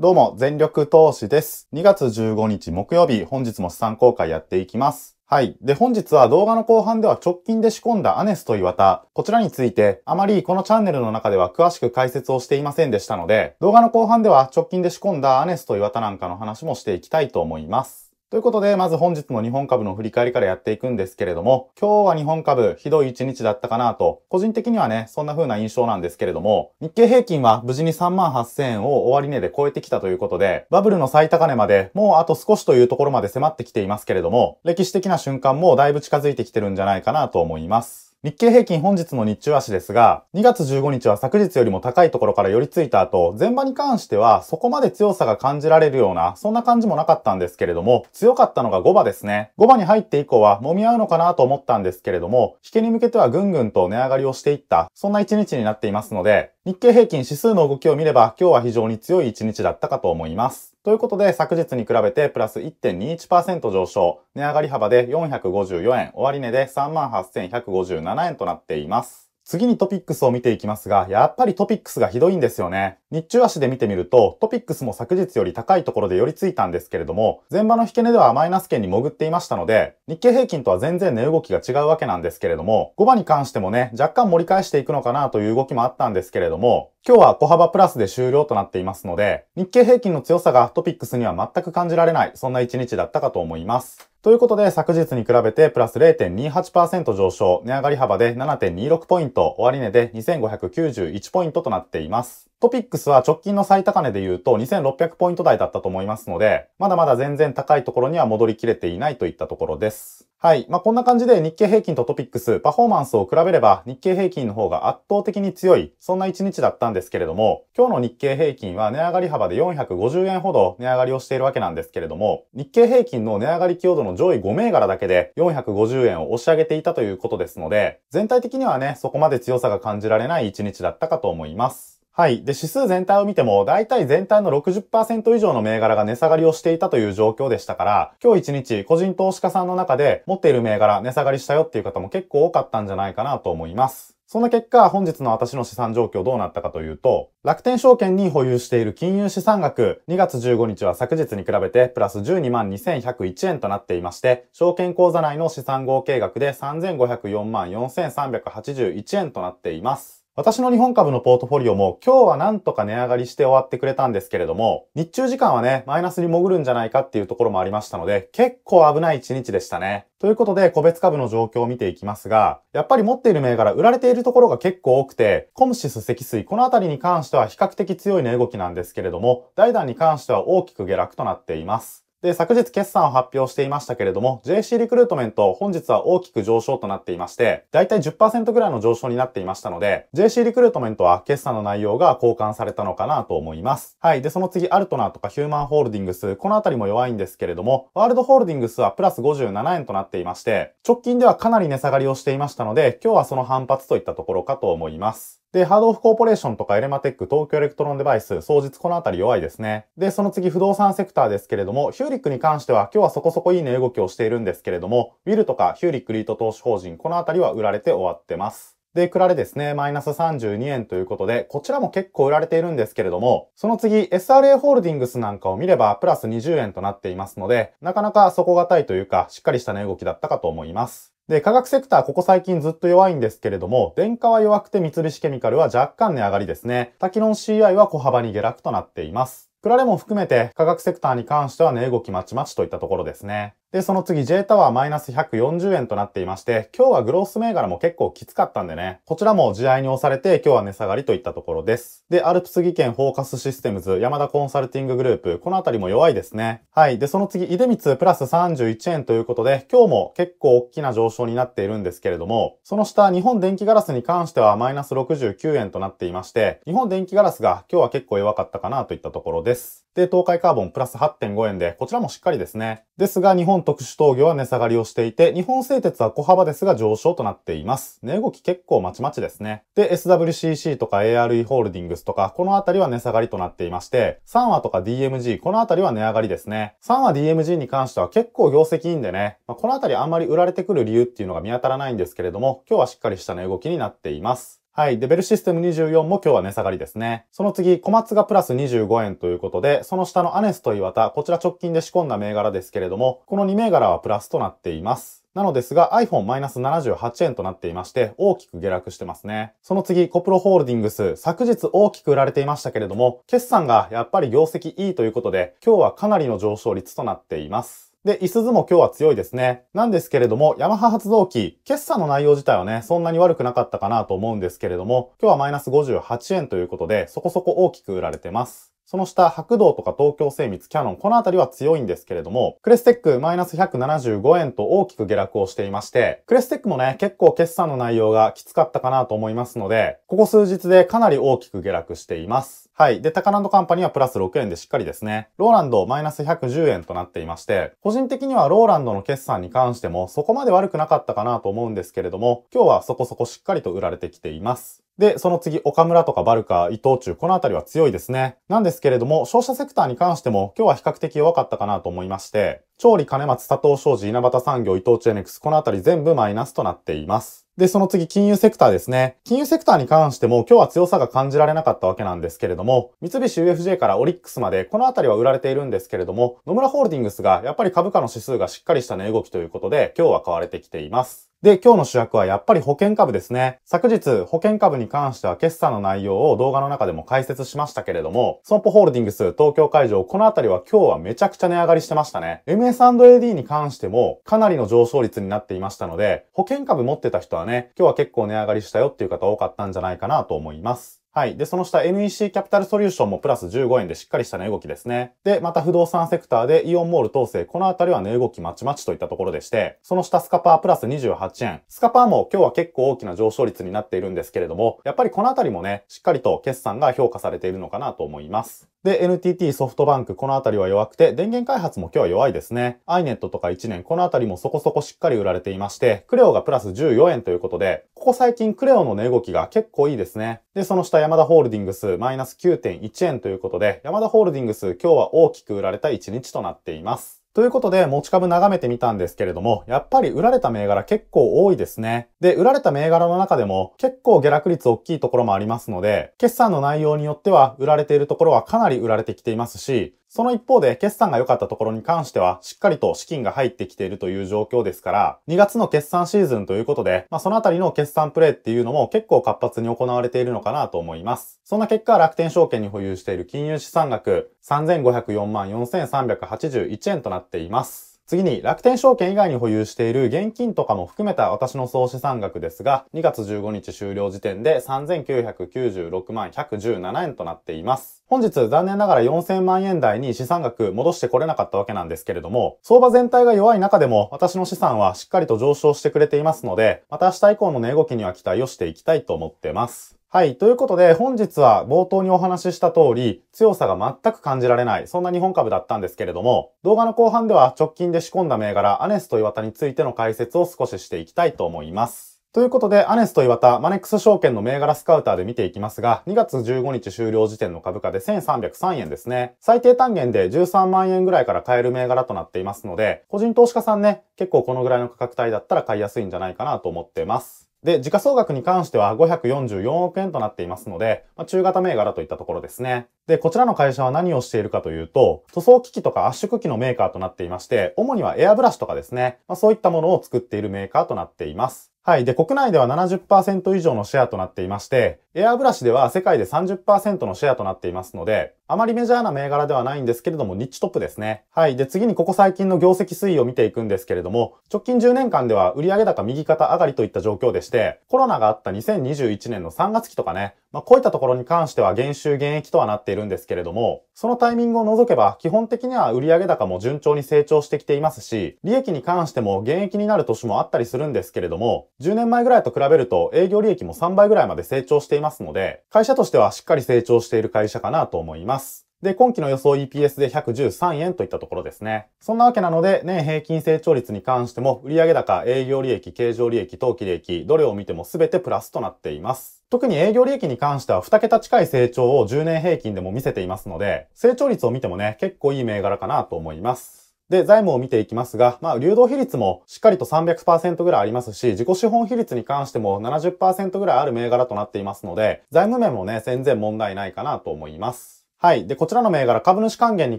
どうも、全力投資です。2月15日木曜日、本日も資産公開やっていきます。はい。で、本日は動画の後半では直近で仕込んだアネスと岩田、こちらについて、あまりこのチャンネルの中では詳しく解説をしていませんでしたので、動画の後半では直近で仕込んだアネスと岩田なんかの話もしていきたいと思います。ということで、まず本日の日本株の振り返りからやっていくんですけれども、今日は日本株ひどい一日だったかなと、個人的にはね、そんな風な印象なんですけれども、日経平均は無事に3万8000円を終値で超えてきたということで、バブルの最高値までもうあと少しというところまで迫ってきていますけれども、歴史的な瞬間もだいぶ近づいてきてるんじゃないかなと思います。日経平均本日の日中足ですが、2月15日は昨日よりも高いところから寄りついた後、前場に関してはそこまで強さが感じられるような、そんな感じもなかったんですけれども、強かったのが5場ですね。5場に入って以降は揉み合うのかなと思ったんですけれども、引けに向けてはぐんぐんと値上がりをしていった、そんな一日になっていますので、日経平均指数の動きを見れば今日は非常に強い一日だったかと思います。ということで、昨日に比べてプラス1.21%上昇、値上がり幅で454円、終値で38,157円となっています。次にトピックスを見ていきますが、やっぱりトピックスがひどいんですよね。日中足で見てみると、トピックスも昨日より高いところで寄りついたんですけれども、前場の引け値ではマイナス圏に潜っていましたので、日経平均とは全然値動きが違うわけなんですけれども、5番に関してもね、若干盛り返していくのかなという動きもあったんですけれども、今日は小幅プラスで終了となっていますので、日経平均の強さがトピックスには全く感じられない、そんな一日だったかと思います。ということで、昨日に比べてプラス0.28%上昇、値上がり幅で7.26ポイント、終値で2591ポイントとなっています。トピックスは直近の最高値で言うと2600ポイント台だったと思いますので、まだまだ全然高いところには戻りきれていないといったところです。はい。まあ、こんな感じで日経平均とトピックス、パフォーマンスを比べれば日経平均の方が圧倒的に強い、そんな一日だったんですけれども、今日の日経平均は値上がり幅で450円ほど値上がりをしているわけなんですけれども、日経平均の値上がり強度のも上位5銘柄だけで450円を押し上げていたということですので、全体的にはね、そこまで強さが感じられない1日だったかと思います。はい。で、指数全体を見ても、大体全体の60%以上の銘柄が値下がりをしていたという状況でしたから、今日一日、個人投資家さんの中で持っている銘柄、値下がりしたよっていう方も結構多かったんじゃないかなと思います。その結果、本日の私の資産状況どうなったかというと、楽天証券に保有している金融資産額、2月15日は昨日に比べてプラス12万2101円となっていまして、証券口座内の資産合計額で3504万4381円となっています。私の日本株のポートフォリオも今日はなんとか値上がりして終わってくれたんですけれども、日中時間はね、マイナスに潜るんじゃないかっていうところもありましたので、結構危ない一日でしたね。ということで、個別株の状況を見ていきますが、やっぱり持っている銘柄、売られているところが結構多くて、コムシス、積水、このあたりに関しては比較的強い値動きなんですけれども、大団に関しては大きく下落となっています。で、昨日決算を発表していましたけれども、JC リクルートメント本日は大きく上昇となっていまして、だいたい10%ぐらいの上昇になっていましたので、JC リクルートメントは決算の内容が交換されたのかなと思います。はい。で、その次、アルトナーとかヒューマンホールディングス、このあたりも弱いんですけれども、ワールドホールディングスはプラス57円となっていまして、直近ではかなり値下がりをしていましたので、今日はその反発といったところかと思います。で、ハードオフコーポレーションとかエレマテック、東京エレクトロンデバイス、総日このあたり弱いですね。で、その次不動産セクターですけれども、ヒューリックに関しては今日はそこそこいい値動きをしているんですけれども、ウィルとかヒューリックリート投資法人、このあたりは売られて終わってます。で、クラレですね、マイナス32円ということで、こちらも結構売られているんですけれども、その次、SRA ホールディングスなんかを見れば、プラス20円となっていますので、なかなか底堅いというか、しっかりした値動きだったかと思います。で、化学セクター、ここ最近ずっと弱いんですけれども、電化は弱くて三菱ケミカルは若干値上がりですね。タキロン CI は小幅に下落となっています。クラレも含めて、化学セクターに関しては値動きまちまちといったところですね。で、その次 J タワーマイナス140円となっていまして、今日はグロース銘柄も結構きつかったんでね、こちらも地合に押されて今日は値下がりといったところです。で、アルプス技研フォーカスシステムズ、山田コンサルティンググループ、このあたりも弱いですね。はい。で、その次、出光プラス31円ということで、今日も結構大きな上昇になっているんですけれども、その下、日本電気ガラスに関してはマイナス69円となっていまして、日本電気ガラスが今日は結構弱かったかなといったところです。で、東海カーボンプラス8.5円で、こちらもしっかりですね。ですが、日本本特殊峠は値下がりをしていて、日本製鉄は小幅ですが上昇となっています。値動き結構まちまちですね。で、SWCC とか ARE ホールディングスとか、このあたりは値下がりとなっていまして、3話とか DMG、このあたりは値上がりですね。3話 DMG に関しては結構業績いいんでね、まあ、このあたりあんまり売られてくる理由っていうのが見当たらないんですけれども、今日はしっかりした値動きになっています。はい。で、ベルシステム24も今日は値下がりですね。その次、小松がプラス25円ということで、その下のアネスと岩田、こちら直近で仕込んだ銘柄ですけれども、この2銘柄はプラスとなっています。なのですが iPhone マイナス78円となっていまして大きく下落してますね。その次、コプロホールディングス、昨日大きく売られていましたけれども、決算がやっぱり業績いいということで、今日はかなりの上昇率となっています。で、椅子図も今日は強いですね。なんですけれども、ヤマハ発動機、決算の内容自体はね、そんなに悪くなかったかなと思うんですけれども、今日はマイナス58円ということで、そこそこ大きく売られてます。その下、白道とか東京精密、キャノン、このあたりは強いんですけれども、クレステックマイナス175円と大きく下落をしていまして、クレステックもね、結構決算の内容がきつかったかなと思いますので、ここ数日でかなり大きく下落しています。はい。で、タカランドカンパニーはプラス6円でしっかりですね。ローランドマイナス110円となっていまして、個人的にはローランドの決算に関してもそこまで悪くなかったかなと思うんですけれども、今日はそこそこしっかりと売られてきています。で、その次、岡村とかバルカ、伊藤忠、このあたりは強いですね。なんですけれども、商社セクターに関しても今日は比較的弱かったかなと思いまして、調理金松、佐藤商事、稲畑産業、伊藤チェネクス、このあたり全部マイナスとなっています。で、その次、金融セクターですね。金融セクターに関しても、今日は強さが感じられなかったわけなんですけれども、三菱 UFJ からオリックスまで、この辺りは売られているんですけれども、野村ホールディングスが、やっぱり株価の指数がしっかりした値動きということで、今日は買われてきています。で、今日の主役はやっぱり保険株ですね。昨日、保険株に関しては決算の内容を動画の中でも解説しましたけれども、損保ホールディングス東京会場、この辺りは今日はめちゃくちゃ値上がりしてましたね。S&AD に関してもかなりの上昇率になっていましたので、保険株持ってた人はね、今日は結構値上がりしたよっていう方多かったんじゃないかなと思います。はい。で、その下 NEC キャピタルソリューションもプラス15円でしっかりした値動きですね。で、また不動産セクターでイオンモール統制、このあたりは値動きまちまちといったところでして、その下スカパープラス28円。スカパーも今日は結構大きな上昇率になっているんですけれども、やっぱりこのあたりもね、しっかりと決算が評価されているのかなと思います。で、NTT ソフトバンク、このあたりは弱くて、電源開発も今日は弱いですね。iNet とか1年、このあたりもそこそこしっかり売られていまして、クレオがプラス14円ということで、ここ最近クレオの値動きが結構いいですね。で、その下た山田ホールディングスマイナス9.1円ということで、山田ホールディングス今日は大きく売られた1日となっています。ということで、持ち株眺めてみたんですけれども、やっぱり売られた銘柄結構多いですね。で、売られた銘柄の中でも結構下落率大きいところもありますので、決算の内容によっては売られているところはかなり売られてきていますし、その一方で決算が良かったところに関してはしっかりと資金が入ってきているという状況ですから、2月の決算シーズンということで、まあ、そのあたりの決算プレイっていうのも結構活発に行われているのかなと思います。そんな結果、楽天証券に保有している金融資産額3504万4381円となっています。次に楽天証券以外に保有している現金とかも含めた私の総資産額ですが、2月15日終了時点で3996万117円となっています。本日残念ながら4000万円台に資産額戻してこれなかったわけなんですけれども、相場全体が弱い中でも私の資産はしっかりと上昇してくれていますので、また明日以降の値動きには期待をしていきたいと思ってます。はい。ということで、本日は冒頭にお話しした通り、強さが全く感じられない、そんな日本株だったんですけれども、動画の後半では直近で仕込んだ銘柄、アネスと岩田についての解説を少ししていきたいと思います。ということで、アネスと岩田、マネックス証券の銘柄スカウターで見ていきますが、2月15日終了時点の株価で1303円ですね。最低単元で13万円ぐらいから買える銘柄となっていますので、個人投資家さんね、結構このぐらいの価格帯だったら買いやすいんじゃないかなと思ってます。で、時価総額に関しては544億円となっていますので、まあ、中型銘柄といったところですね。で、こちらの会社は何をしているかというと、塗装機器とか圧縮機のメーカーとなっていまして、主にはエアブラシとかですね、まあ、そういったものを作っているメーカーとなっています。はい。で、国内では70%以上のシェアとなっていまして、エアブラシでは世界で30%のシェアとなっていますので、あまりメジャーな銘柄ではないんですけれども、ニッチトップですね。はい。で、次にここ最近の業績推移を見ていくんですけれども、直近10年間では売上高右肩上がりといった状況でして、コロナがあった2021年の3月期とかね、まあ、こういったところに関しては減収減益とはなっているんですけれども、そのタイミングを除けば基本的には売上高も順調に成長してきていますし、利益に関しても減益になる年もあったりするんですけれども、10年前ぐらいと比べると営業利益も3倍ぐらいまで成長していますので、会社としてはしっかり成長している会社かなと思います。で、今期の予想 EPS で113円といったところですね。そんなわけなので、年平均成長率に関しても、売上高、営業利益、経常利益、当期利益、どれを見ても全てプラスとなっています。特に営業利益に関しては2桁近い成長を10年平均でも見せていますので、成長率を見てもね、結構いい銘柄かなと思います。で、財務を見ていきますが、まあ、流動比率もしっかりと300%ぐらいありますし、自己資本比率に関しても70%ぐらいある銘柄となっていますので、財務面もね、全然問題ないかなと思います。はい。で、こちらの銘柄株主還元に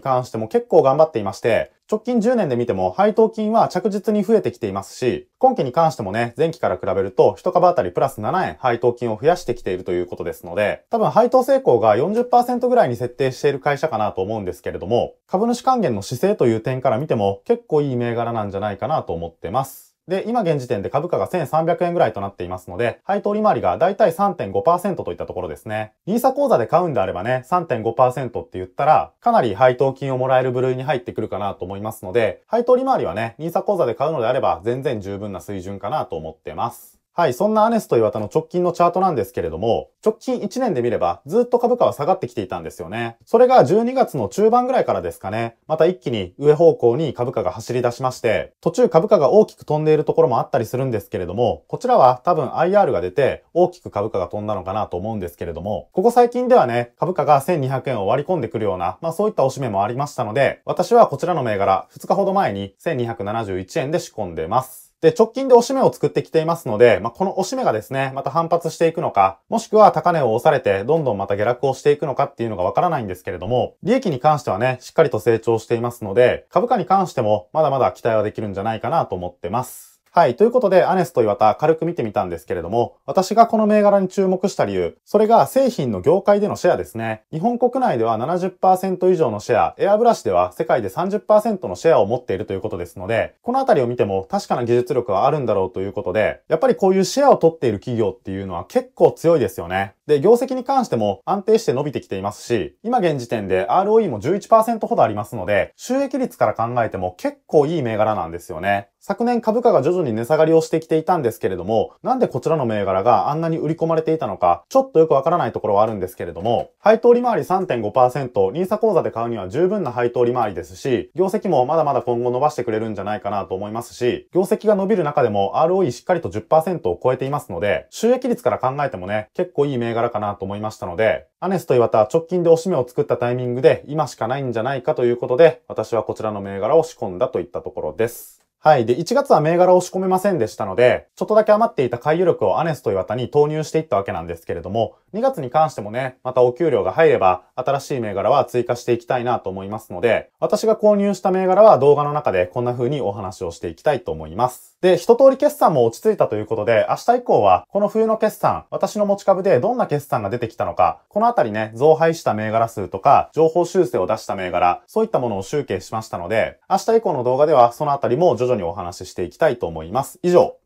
関しても結構頑張っていまして、直近10年で見ても配当金は着実に増えてきていますし、今期に関してもね、前期から比べると1株当たりプラス7円配当金を増やしてきているということですので、多分配当成功が40%ぐらいに設定している会社かなと思うんですけれども、株主還元の姿勢という点から見ても結構いい銘柄なんじゃないかなと思ってます。で、今現時点で株価が1300円ぐらいとなっていますので、配当利回りがだいたい3.5%といったところですね。ニーサ口座で買うんであればね、3.5%って言ったら、かなり配当金をもらえる部類に入ってくるかなと思いますので、配当利回りはね、ニーサ口座で買うのであれば、全然十分な水準かなと思ってます。はい、そんなアネスト岩田の直近のチャートなんですけれども、直近1年で見ればずっと株価は下がってきていたんですよね。それが12月の中盤ぐらいからですかね、また一気に上方向に株価が走り出しまして、途中株価が大きく飛んでいるところもあったりするんですけれども、こちらは多分 IR が出て大きく株価が飛んだのかなと思うんですけれども、ここ最近ではね、株価が1200円を割り込んでくるような、まあそういったおしめもありましたので、私はこちらの銘柄2日ほど前に1271円で仕込んでます。で、直近で押し目を作ってきていますので、まあ、この押し目がですね、また反発していくのか、もしくは高値を押されて、どんどんまた下落をしていくのかっていうのがわからないんですけれども、利益に関してはね、しっかりと成長していますので、株価に関してもまだまだ期待はできるんじゃないかなと思ってます。はい。ということで、アネスと岩田軽く見てみたんですけれども、私がこの銘柄に注目した理由、それが製品の業界でのシェアですね。日本国内では70%以上のシェア、エアブラシでは世界で30%のシェアを持っているということですので、このあたりを見ても確かな技術力はあるんだろうということで、やっぱりこういうシェアを取っている企業っていうのは結構強いですよね。で、業績に関しても安定して伸びてきていますし、今現時点で ROE も11%ほどありますので、収益率から考えても結構いい銘柄なんですよね。昨年株価が徐々に値下がりをしてきていたんですけれども、なんでこちらの銘柄があんなに売り込まれていたのか、ちょっとよくわからないところはあるんですけれども、配当利回り3.5%、NISA 口座で買うには十分な配当利回りですし、業績もまだまだ今後伸ばしてくれるんじゃないかなと思いますし、業績が伸びる中でも ROE しっかりと10%を超えていますので、収益率から考えてもね、結構いい銘柄かなと思いましたので、アネスと岩田直近でおしめを作ったタイミングで今しかないんじゃないかということで、私はこちらの銘柄を仕込んだといったところです。はい。で、1月は銘柄を仕込めませんでしたので、ちょっとだけ余っていた回遊力をアネスト岩田に投入していったわけなんですけれども、2月に関してもね、またお給料が入れば、新しい銘柄は追加していきたいなと思いますので、私が購入した銘柄は動画の中でこんな風にお話をしていきたいと思います。で、一通り決算も落ち着いたということで、明日以降は、この冬の決算、私の持ち株でどんな決算が出てきたのか、このあたりね、増配した銘柄数とか、情報修正を出した銘柄、そういったものを集計しましたので、明日以降の動画では、そのあたりも徐々々にお話ししていきたいと思います。以上。